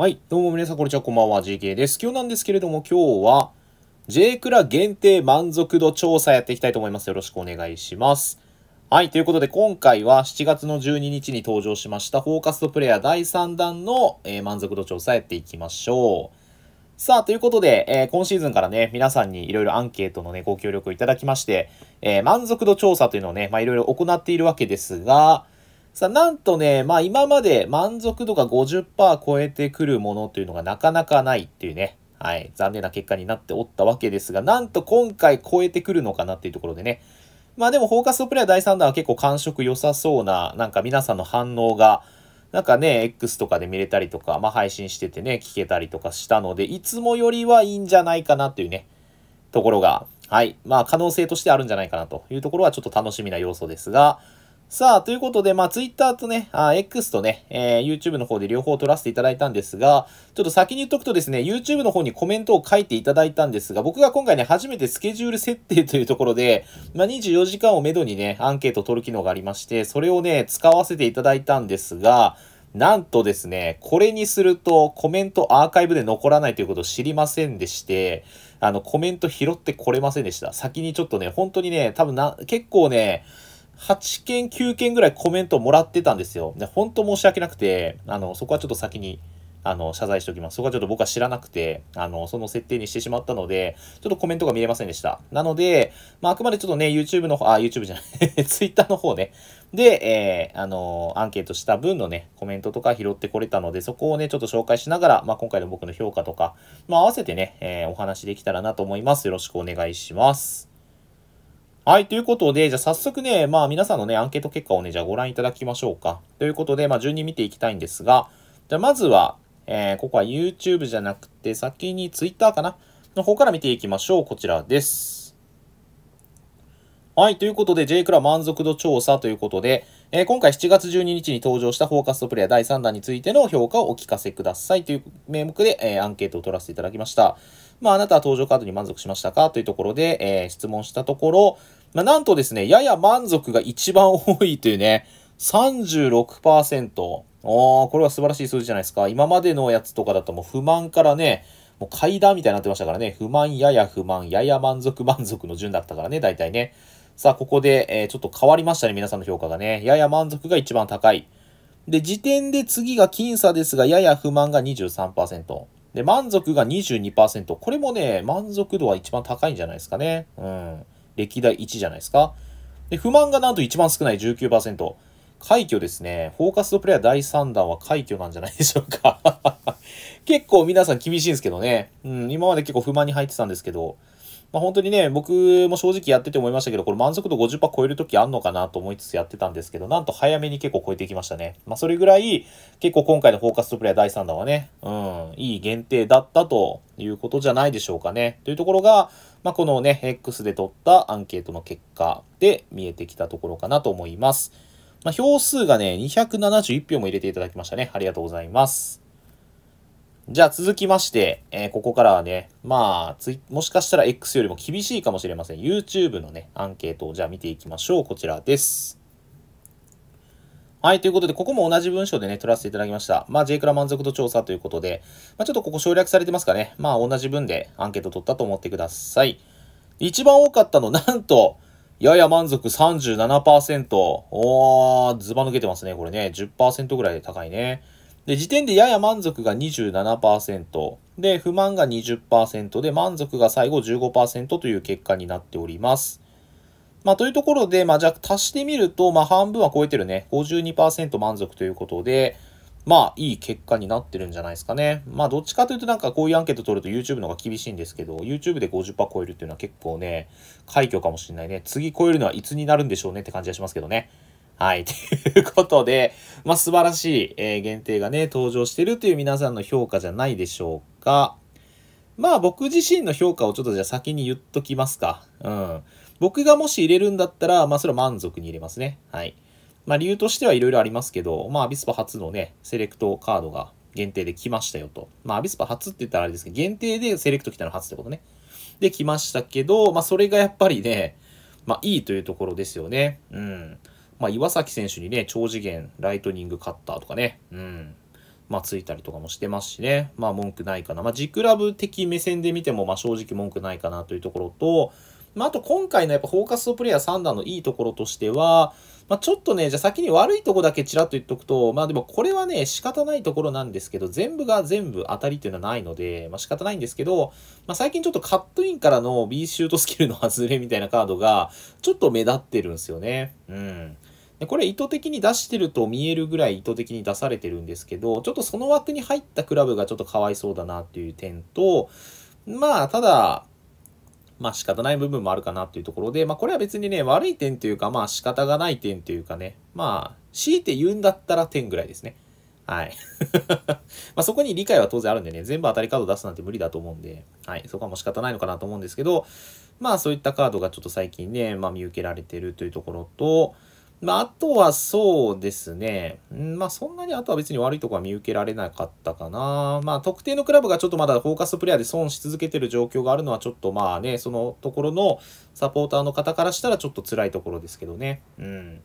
はい。どうも皆さん、こんにちは。こんばんは。GK です。今日なんですけれども、今日は、J クラ限定満足度調査やっていきたいと思います。よろしくお願いします。はい。ということで、今回は7月の12日に登場しました、フォーカストプレイヤー第3弾の、えー、満足度調査やっていきましょう。さあ、ということで、えー、今シーズンからね、皆さんにいろいろアンケートのね、ご協力をいただきまして、えー、満足度調査というのをね、まあいろいろ行っているわけですが、さあ、なんとね、まあ今まで満足度が50%超えてくるものというのがなかなかないっていうね、はい、残念な結果になっておったわけですが、なんと今回超えてくるのかなっていうところでね、まあでもフォーカスプレイヤー第3弾は結構感触良さそうな、なんか皆さんの反応が、なんかね、X とかで見れたりとか、まあ配信しててね、聞けたりとかしたので、いつもよりはいいんじゃないかなっていうね、ところが、はい、まあ可能性としてあるんじゃないかなというところはちょっと楽しみな要素ですが、さあ、ということで、まあ、ツイッターとね、あ X とね、えー、YouTube の方で両方撮らせていただいたんですが、ちょっと先に言っとくとですね、YouTube の方にコメントを書いていただいたんですが、僕が今回ね、初めてスケジュール設定というところで、まあ、24時間をめどにね、アンケートを取る機能がありまして、それをね、使わせていただいたんですが、なんとですね、これにするとコメントアーカイブで残らないということを知りませんでして、あの、コメント拾ってこれませんでした。先にちょっとね、本当にね、多分な、結構ね、8件、9件ぐらいコメントをもらってたんですよ。で、ほんと申し訳なくて、あの、そこはちょっと先に、あの、謝罪しておきます。そこはちょっと僕は知らなくて、あの、その設定にしてしまったので、ちょっとコメントが見えませんでした。なので、まあ、あくまでちょっとね、YouTube の方、あ、YouTube じゃない、Twitter の方ね。で、えー、あのー、アンケートした分のね、コメントとか拾ってこれたので、そこをね、ちょっと紹介しながら、まあ、今回の僕の評価とか、まあ、合わせてね、えー、お話できたらなと思います。よろしくお願いします。はい、ということで、じゃあ早速ね、まあ皆さんのね、アンケート結果をね、じゃあご覧いただきましょうか。ということで、まあ順に見ていきたいんですが、じゃあまずは、えー、ここは YouTube じゃなくて、先に Twitter かなの方から見ていきましょう。こちらです。はい、ということで、J クラ満足度調査ということで、えー、今回7月12日に登場したフォーカストプレイヤー第3弾についての評価をお聞かせくださいという名目で、えー、アンケートを取らせていただきました。まあ、あなたは登場カードに満足しましたかというところで、えー、質問したところ、まあ、なんとですね、やや満足が一番多いというね、36%。おー、これは素晴らしい数字じゃないですか。今までのやつとかだともう不満からね、もう階段みたいになってましたからね、不満、やや不満、やや満足、満足の順だったからね、大体ね。さあ、ここで、えー、ちょっと変わりましたね、皆さんの評価がね。やや満足が一番高い。で、時点で次が僅差ですが、やや不満が23%。で、満足が22%。これもね、満足度は一番高いんじゃないですかね。うん。歴代1じゃないですか。で、不満がなんと一番少ない19%。快挙ですね。フォーカスドプレイヤー第3弾は快挙なんじゃないでしょうか 結構皆さん厳しいんですけどね。うん、今まで結構不満に入ってたんですけど、まあ、本当にね、僕も正直やってて思いましたけど、これ満足度50%超える時あんのかなと思いつつやってたんですけど、なんと早めに結構超えていきましたね。まあ、それぐらい、結構今回のフォーカストプレイヤー第3弾はね、うん、いい限定だったということじゃないでしょうかね。というところが、まあ、このね、X で取ったアンケートの結果で見えてきたところかなと思います。まあ、票数がね、271票も入れていただきましたね。ありがとうございます。じゃあ続きまして、えー、ここからはね、まあもしかしたら X よりも厳しいかもしれません。YouTube のね、アンケートをじゃあ見ていきましょう。こちらです。はい。ということで、ここも同じ文章でね、取らせていただきました。まあ、J クラ満足度調査ということで、まあ、ちょっとここ省略されてますかね。まあ、同じ文でアンケート取ったと思ってください。一番多かったの、なんと、やや満足37%。おー、ズバ抜けてますね。これね、10%ぐらいで高いね。で、時点でやや満足が27%、で、不満が20%で、満足が最後15%という結果になっております。まあ、というところで、まあ、じゃあ足してみると、まあ、半分は超えてるね。52%満足ということで、まあ、いい結果になってるんじゃないですかね。まあ、どっちかというとなんかこういうアンケート取ると YouTube の方が厳しいんですけど、YouTube で50%超えるっていうのは結構ね、快挙かもしれないね。次超えるのはいつになるんでしょうねって感じがしますけどね。はい。ということで、まあ、素晴らしい、えー、限定がね、登場してるという皆さんの評価じゃないでしょうか。まあ、僕自身の評価をちょっとじゃあ先に言っときますか。うん。僕がもし入れるんだったら、まあ、それは満足に入れますね。はい。まあ、理由としてはいろいろありますけど、まあ、アビスパ初のね、セレクトカードが限定で来ましたよと。まあ、アビスパ初って言ったらあれですけど、限定でセレクト来たの初ってことね。で、来ましたけど、まあ、それがやっぱりね、まあ、いいというところですよね。うん。まあ、岩崎選手にね、超次元、ライトニングカッターとかね、うん、まあ、ついたりとかもしてますしね、まあ、文句ないかな。まあ、ジクラブ的目線で見ても、まあ、正直文句ないかなというところと、まあ、あと今回のやっぱフォーカストプレイヤー3段のいいところとしては、まあ、ちょっとね、じゃあ先に悪いとこだけちらっと言っとくと、まあでもこれはね、仕方ないところなんですけど、全部が全部当たりっていうのはないので、まあ仕方ないんですけど、まあ最近ちょっとカットインからの B シュートスキルの外れみたいなカードが、ちょっと目立ってるんですよね。うん。でこれ意図的に出してると見えるぐらい意図的に出されてるんですけど、ちょっとその枠に入ったクラブがちょっとかわいそうだなっていう点と、まあ、ただ、まあ仕方ない部分もあるかなっていうところで、まあこれは別にね、悪い点というか、まあ仕方がない点というかね、まあ、強いて言うんだったら点ぐらいですね。はい。まあそこに理解は当然あるんでね、全部当たりカード出すなんて無理だと思うんで、はい、そこはもう仕方ないのかなと思うんですけど、まあそういったカードがちょっと最近ね、まあ見受けられてるというところと、まあ、あとはそうですね。まあ、そんなにあとは別に悪いとこは見受けられなかったかな。まあ、特定のクラブがちょっとまだフォーカスプレイヤーで損し続けてる状況があるのは、ちょっとまあね、そのところのサポーターの方からしたらちょっと辛いところですけどね。うん。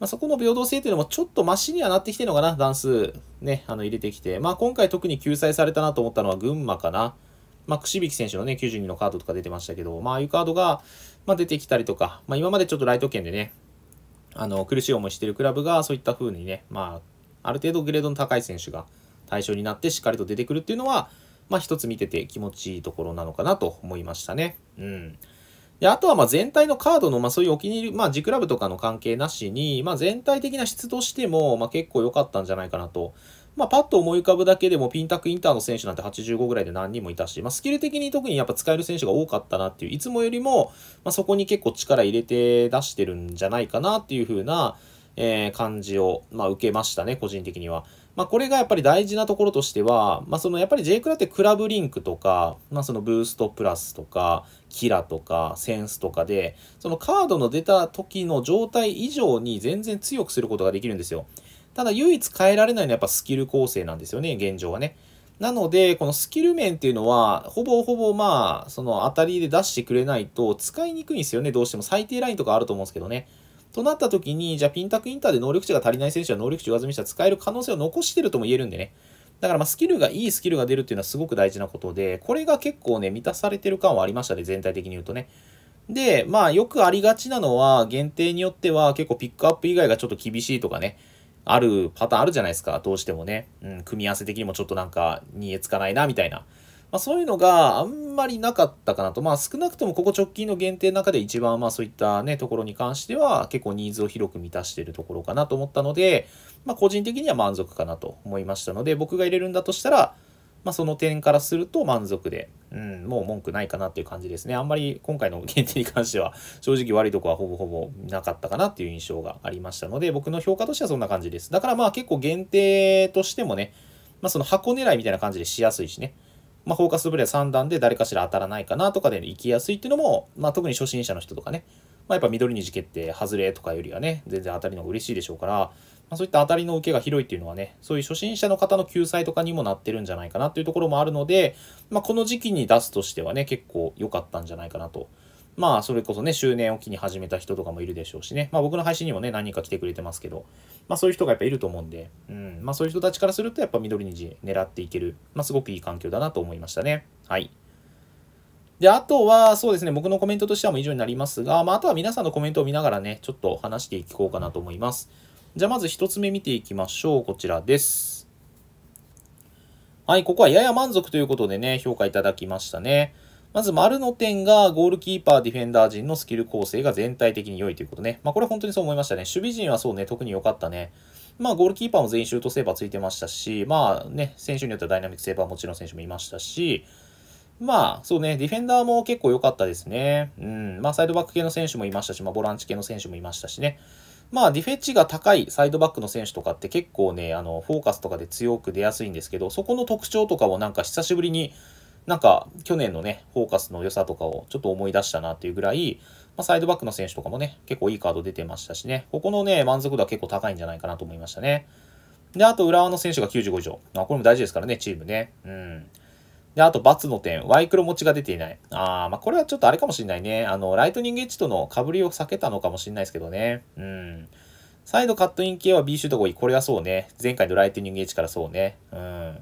まあ、そこの平等性というのもちょっとマシにはなってきてるのかな、段数ね、あの入れてきて。まあ今回特に救済されたなと思ったのは群馬かな。まあ、くしびき選手のね、92のカードとか出てましたけど、まあああいうカードが、まあ、出てきたりとか、まあ今までちょっとライト圏でね、あの苦しい思いしてるクラブがそういった風にね、まあ、ある程度グレードの高い選手が対象になってしっかりと出てくるっていうのは、まあ、一つ見てて気持ちいいところなのかなと思いましたね。うん。で、あとはま全体のカードの、まあ、そういうお気に入り、まあ、自クラブとかの関係なしに、まあ、全体的な質としても、まあ、結構良かったんじゃないかなとまあ、パッと思い浮かぶだけでも、ピンタックインターの選手なんて85ぐらいで何人もいたし、まあ、スキル的に特にやっぱ使える選手が多かったなっていう、いつもよりも、まあ、そこに結構力入れて出してるんじゃないかなっていう風な、えー、感じを、まあ、受けましたね、個人的には。まあ、これがやっぱり大事なところとしては、まあ、そのやっぱり J クラってクラブリンクとか、まあ、そのブーストプラスとか、キラとか、センスとかで、そのカードの出た時の状態以上に全然強くすることができるんですよ。ただ唯一変えられないのはやっぱスキル構成なんですよね、現状はね。なので、このスキル面っていうのは、ほぼほぼまあ、その当たりで出してくれないと使いにくいんですよね、どうしても。最低ラインとかあると思うんですけどね。となった時に、じゃあピンタクインターで能力値が足りない選手は能力値上積みしたら使える可能性を残してるとも言えるんでね。だからまあスキルが、いいスキルが出るっていうのはすごく大事なことで、これが結構ね、満たされてる感はありましたね、全体的に言うとね。で、まあよくありがちなのは、限定によっては結構ピックアップ以外がちょっと厳しいとかね。あるパターンあるじゃないですか、どうしてもね。うん、組み合わせ的にもちょっとなんか、煮えつかないな、みたいな。まあ、そういうのがあんまりなかったかなと、まあ、少なくともここ直近の限定の中で一番まあそういったね、ところに関しては結構ニーズを広く満たしているところかなと思ったので、まあ、個人的には満足かなと思いましたので、僕が入れるんだとしたら、まあ、その点からすると満足で、うん、もう文句ないかなっていう感じですね。あんまり今回の限定に関しては、正直悪いとこはほぼほぼなかったかなっていう印象がありましたので、僕の評価としてはそんな感じです。だからまあ結構限定としてもね、まあ、その箱狙いみたいな感じでしやすいしね。まあ、フォーカスブレーは3段で誰かしら当たらないかなとかで行きやすいっていうのも、まあ、特に初心者の人とかね、まあ、やっぱ緑にじけて外れとかよりはね、全然当たりの方が嬉しいでしょうから、まそういった当たりの受けが広いっていうのはね、そういう初心者の方の救済とかにもなってるんじゃないかなというところもあるので、まあ、この時期に出すとしてはね、結構良かったんじゃないかなと。まあ、それこそね、周年を機に始めた人とかもいるでしょうしね、まあ僕の配信にもね、何人か来てくれてますけど、まあそういう人がやっぱいると思うんで、うん、まあそういう人たちからするとやっぱ緑虹狙っていける、まあすごくいい環境だなと思いましたね。はい。で、あとは、そうですね、僕のコメントとしてはも以上になりますが、まああとは皆さんのコメントを見ながらね、ちょっと話していこうかなと思います。じゃあまず1つ目見ていきましょう。こちらです。はい、ここはやや満足ということでね、評価いただきましたね。まず、丸の点がゴールキーパー、ディフェンダー陣のスキル構成が全体的に良いということね。まあ、これ本当にそう思いましたね。守備陣はそうね、特に良かったね。まあ、ゴールキーパーも全員シュートセーバーついてましたし、まあね、選手によってはダイナミックセーバーもちろん選手もいましたし、まあ、そうね、ディフェンダーも結構良かったですね。うん、まあ、サイドバック系の選手もいましたし、まあ、ボランチ系の選手もいましたしね。まあ、ディフェンチが高いサイドバックの選手とかって結構ね、あの、フォーカスとかで強く出やすいんですけど、そこの特徴とかをなんか久しぶりに、なんか去年のね、フォーカスの良さとかをちょっと思い出したなっていうぐらい、まあ、サイドバックの選手とかもね、結構いいカード出てましたしね、ここのね、満足度は結構高いんじゃないかなと思いましたね。で、あと、浦和の選手が95以上。まあ、これも大事ですからね、チームね。うん。で、あと、×の点、Y 黒持ちが出ていない。あー、まあ、これはちょっとあれかもしんないね。あの、ライトニングエッジとの被りを避けたのかもしんないですけどね。うん。サイドカットイン系は B シュート5位。これはそうね。前回のライトニングエッジからそうね。うん。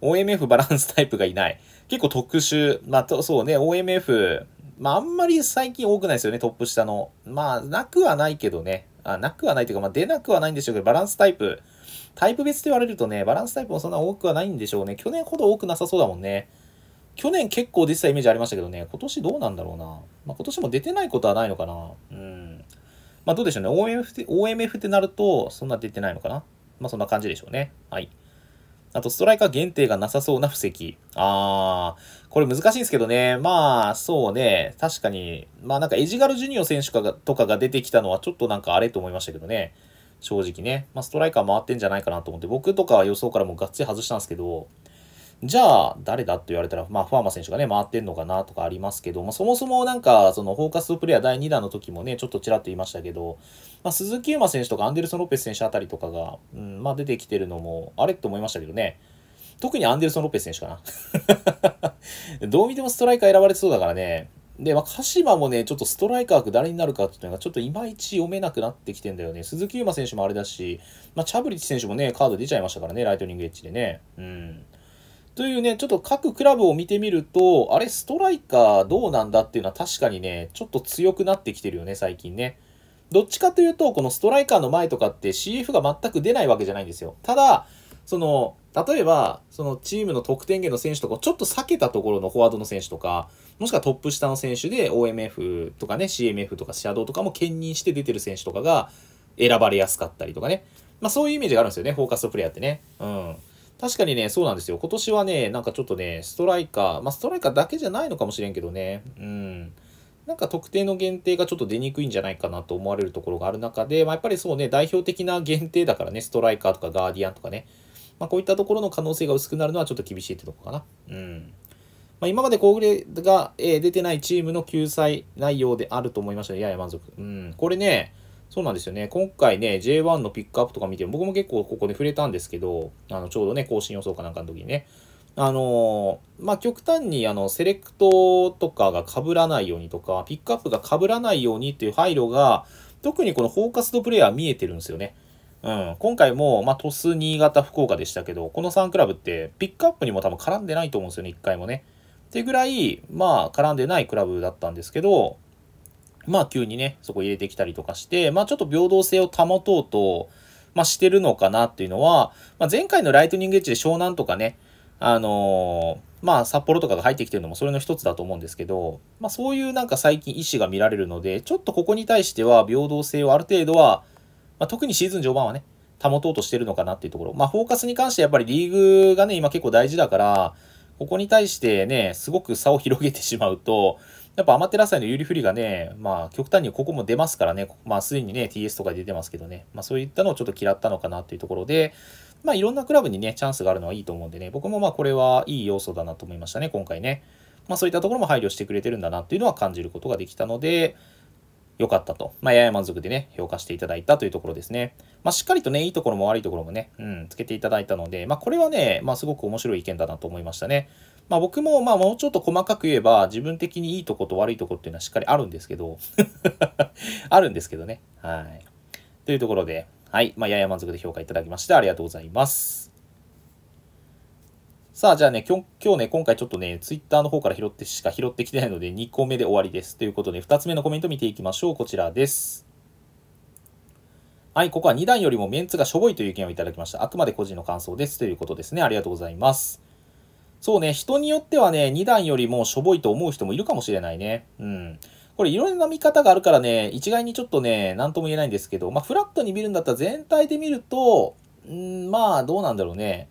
OMF バランスタイプがいない。結構特殊。まあ、そうね、OMF。まあ、あんまり最近多くないですよね、トップ下の。まあ、なくはないけどね。あ、なくはないというか、まあ、出なくはないんでしょうけど、バランスタイプ。タイプ別と言われるとね、バランスタイプもそんな多くはないんでしょうね。去年ほど多くなさそうだもんね。去年結構出てたイメージありましたけどね、今年どうなんだろうな。まあ、今年も出てないことはないのかな。うん。まあどうでしょうね。OMF って、OMF ってなると、そんな出てないのかな。まあそんな感じでしょうね。はい。あと、ストライカー限定がなさそうな布石。あー、これ難しいんですけどね。まあ、そうね。確かに、まあなんかエジガルジュニオ選手とかが出てきたのはちょっとなんかあれと思いましたけどね。正直ね。まあ、ストライカー回ってんじゃないかなと思って、僕とかは予想からもがっつり外したんですけど、じゃあ、誰だって言われたら、まあ、ファーマ選手がね、回ってんのかなとかありますけど、まあ、そもそもなんか、その、フォーカスプレイヤー第2弾の時もね、ちょっとちらっと言いましたけど、まあ、鈴木優馬選手とかアンデルソン・ロペス選手あたりとかが、うん、まあ、出てきてるのも、あれって思いましたけどね。特にアンデルソン・ロペス選手かな。どう見てもストライカー選ばれてそうだからね、で、まあ、鹿島もね、ちょっとストライカー誰になるかっていうのが、ちょっといまいち読めなくなってきてんだよね。鈴木優馬選手もあれだし、まあ、チャブリッチ選手もね、カード出ちゃいましたからね、ライトニングエッジでね。うん。というね、ちょっと各クラブを見てみると、あれ、ストライカーどうなんだっていうのは確かにね、ちょっと強くなってきてるよね、最近ね。どっちかというと、このストライカーの前とかって CF が全く出ないわけじゃないんですよ。ただ、その、例えば、そのチームの得点源の選手とか、ちょっと避けたところのフォワードの選手とか、もしくはトップ下の選手で OMF とかね、CMF とかシャドウとかも兼任して出てる選手とかが選ばれやすかったりとかね。まあそういうイメージがあるんですよね、フォーカスプレイヤーってね。うん。確かにね、そうなんですよ。今年はね、なんかちょっとね、ストライカー、まあストライカーだけじゃないのかもしれんけどね。うん。なんか特定の限定がちょっと出にくいんじゃないかなと思われるところがある中で、まあ、やっぱりそうね、代表的な限定だからね、ストライカーとかガーディアンとかね、まあ、こういったところの可能性が薄くなるのはちょっと厳しいってとこかな。うんまあ、今まで小暮が、え出てないチームの救済内容であると思いましたやや満足。うん、これね、そうなんですよね。今回ね、J1 のピックアップとか見ても、僕も結構ここで触れたんですけど、あのちょうどね、更新予想かなんかの時にね。あのー、まあ、極端にあの、セレクトとかが被らないようにとか、ピックアップが被らないようにっていう配慮が、特にこのフォーカスドプレイヤー見えてるんですよね。うん、今回も、まあ、鳥栖、新潟、福岡でしたけど、この3クラブってピックアップにも多分絡んでないと思うんですよね、1回もね。ってぐらい、まあ、絡んでないクラブだったんですけど、まあ、急にね、そこ入れてきたりとかして、まあ、ちょっと平等性を保とうと、まあ、してるのかなっていうのは、まあ、前回のライトニングエッジで湘南とかね、あのー、まあ、札幌とかが入ってきてるのもそれの一つだと思うんですけど、まあ、そういうなんか最近意思が見られるので、ちょっとここに対しては平等性をある程度はまあ、特にシーズン序盤はね、保とうとしてるのかなっていうところ。まあ、フォーカスに関してやっぱりリーグがね、今結構大事だから、ここに対してね、すごく差を広げてしまうと、やっぱアマテラスの有利不利がね、まあ、極端にここも出ますからね、まあ、すでにね、TS とか出てますけどね、まあ、そういったのをちょっと嫌ったのかなっていうところで、まあ、いろんなクラブにね、チャンスがあるのはいいと思うんでね、僕もまあ、これはいい要素だなと思いましたね、今回ね。まあ、そういったところも配慮してくれてるんだなっていうのは感じることができたので、良かったと。まあ、やや満足でね、評価していただいたというところですね。まあ、しっかりとね、いいところも悪いところもね、うん、つけていただいたので、まあ、これはね、まあ、すごく面白い意見だなと思いましたね。まあ、僕も、まあ、もうちょっと細かく言えば、自分的にいいとこと悪いとこっていうのはしっかりあるんですけど あるんですけどね。はい。というところで、はい。まあ、やや満足で評価いただきまして、ありがとうございます。さあ、じゃあね、今日ね、今回ちょっとね、ツイッターの方から拾ってしか拾ってきてないので、2個目で終わりです。ということで、2つ目のコメント見ていきましょう。こちらです。はい、ここは2段よりもメンツがしょぼいという意見をいただきました。あくまで個人の感想ですということですね。ありがとうございます。そうね、人によってはね、2段よりもしょぼいと思う人もいるかもしれないね。うん。これいろいろな見方があるからね、一概にちょっとね、何とも言えないんですけど、まあ、フラットに見るんだったら全体で見ると、んまあ、どうなんだろうね。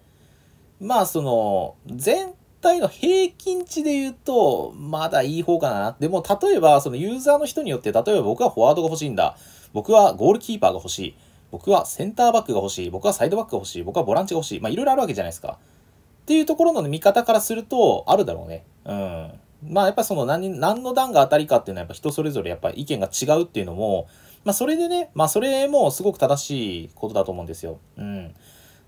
まあその、全体の平均値で言うと、まだいい方かな。でも、例えば、そのユーザーの人によって、例えば僕はフォワードが欲しいんだ。僕はゴールキーパーが欲しい。僕はセンターバックが欲しい。僕はサイドバックが欲しい。僕はボランチが欲しい。まあ、いろいろあるわけじゃないですか。っていうところの見方からすると、あるだろうね。うん。まあ、やっぱその何、何の段が当たりかっていうのは、やっぱ人それぞれやっぱ意見が違うっていうのも、まあ、それでね、まあ、それもすごく正しいことだと思うんですよ。うん。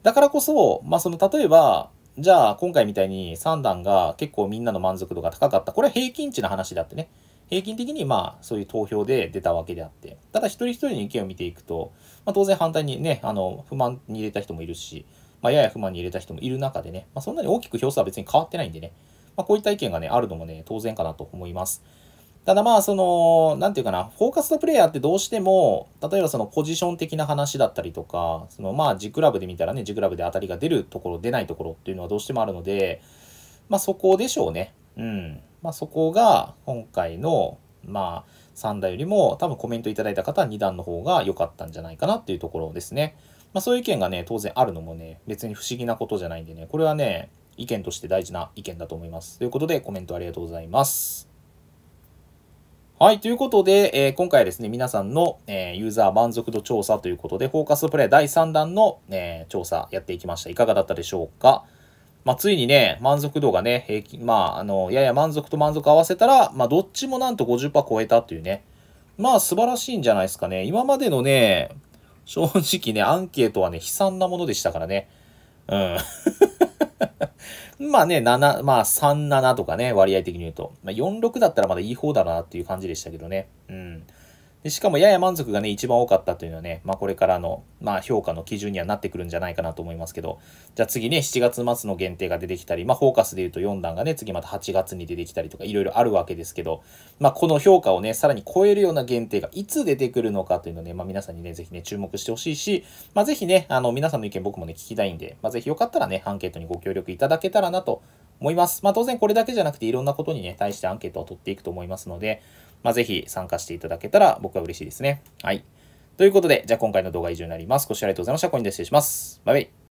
だからこそ、まあ、その、例えば、じゃあ、今回みたいに3段が結構みんなの満足度が高かった。これは平均値の話だってね。平均的にまあそういう投票で出たわけであって、ただ一人一人の意見を見ていくと、まあ、当然反対にね、あの不満に入れた人もいるし、まあ、やや不満に入れた人もいる中でね、まあ、そんなに大きく票数は別に変わってないんでね、まあ、こういった意見がね、あるのもね、当然かなと思います。ただまあ、その、なんていうかな、フォーカスドプレイヤーってどうしても、例えばそのポジション的な話だったりとか、そのまあ、G クラブで見たらね、ジグラブで当たりが出るところ、出ないところっていうのはどうしてもあるので、まあそこでしょうね。うん。まあそこが、今回の、まあ、3段よりも、多分コメントいただいた方は2段の方が良かったんじゃないかなっていうところですね。まあそういう意見がね、当然あるのもね、別に不思議なことじゃないんでね、これはね、意見として大事な意見だと思います。ということで、コメントありがとうございます。はい。ということで、えー、今回ですね、皆さんの、えー、ユーザー満足度調査ということで、フォーカスプレイ第3弾の、えー、調査やっていきました。いかがだったでしょうかまあ、ついにね、満足度がね、平均、まあ、あの、やや満足と満足合わせたら、まあ、どっちもなんと50%超えたというね。まあ、素晴らしいんじゃないですかね。今までのね、正直ね、アンケートはね、悲惨なものでしたからね。うん。まあね、7、まあ37とかね、割合的に言うと。まあ、46だったらまだいい方だなっていう感じでしたけどね。うん。でしかもやや満足がね、一番多かったというのはね、まあこれからの、まあ評価の基準にはなってくるんじゃないかなと思いますけど、じゃあ次ね、7月末の限定が出てきたり、まあフォーカスで言うと4段がね、次また8月に出てきたりとか、いろいろあるわけですけど、まあこの評価をね、さらに超えるような限定がいつ出てくるのかというのをね、まあ皆さんにね、ぜひね、注目してほしいし、まあぜひね、あの皆さんの意見僕もね、聞きたいんで、まあぜひよかったらね、アンケートにご協力いただけたらなと思います。まあ当然これだけじゃなくていろんなことにね、対してアンケートを取っていくと思いますので、まあ、ぜひ参加していただけたら僕は嬉しいですね。はい。ということで、じゃあ今回の動画は以上になります。ご視聴ありがとうございました。こイで失礼します。バイバイ。